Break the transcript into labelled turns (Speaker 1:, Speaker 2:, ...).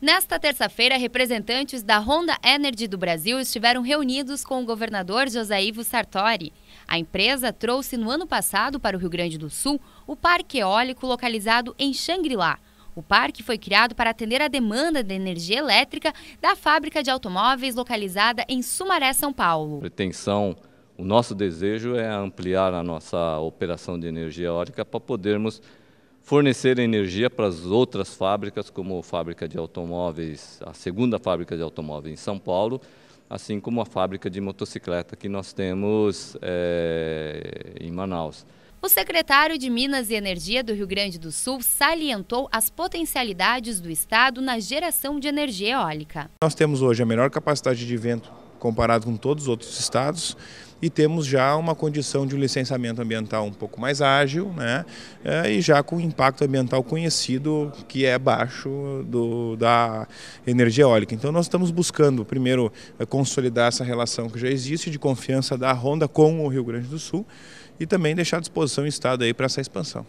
Speaker 1: Nesta terça-feira, representantes da Honda Energy do Brasil estiveram reunidos com o governador José Ivo Sartori. A empresa trouxe no ano passado para o Rio Grande do Sul o parque eólico localizado em Xangri-Lá. O parque foi criado para atender a demanda de energia elétrica da fábrica de automóveis localizada em Sumaré, São Paulo.
Speaker 2: Pretensão o nosso desejo é ampliar a nossa operação de energia eólica para podermos fornecer energia para as outras fábricas, como a fábrica de automóveis, a segunda fábrica de automóveis em São Paulo, assim como a fábrica de motocicleta que nós temos é, em Manaus.
Speaker 1: O secretário de Minas e Energia do Rio Grande do Sul salientou as potencialidades do Estado na geração de energia eólica.
Speaker 3: Nós temos hoje a melhor capacidade de vento comparado com todos os outros estados e temos já uma condição de licenciamento ambiental um pouco mais ágil né? É, e já com impacto ambiental conhecido que é baixo do, da energia eólica. Então nós estamos buscando primeiro é, consolidar essa relação que já existe de confiança da Honda com o Rio Grande do Sul e também deixar à disposição o Estado aí para essa expansão.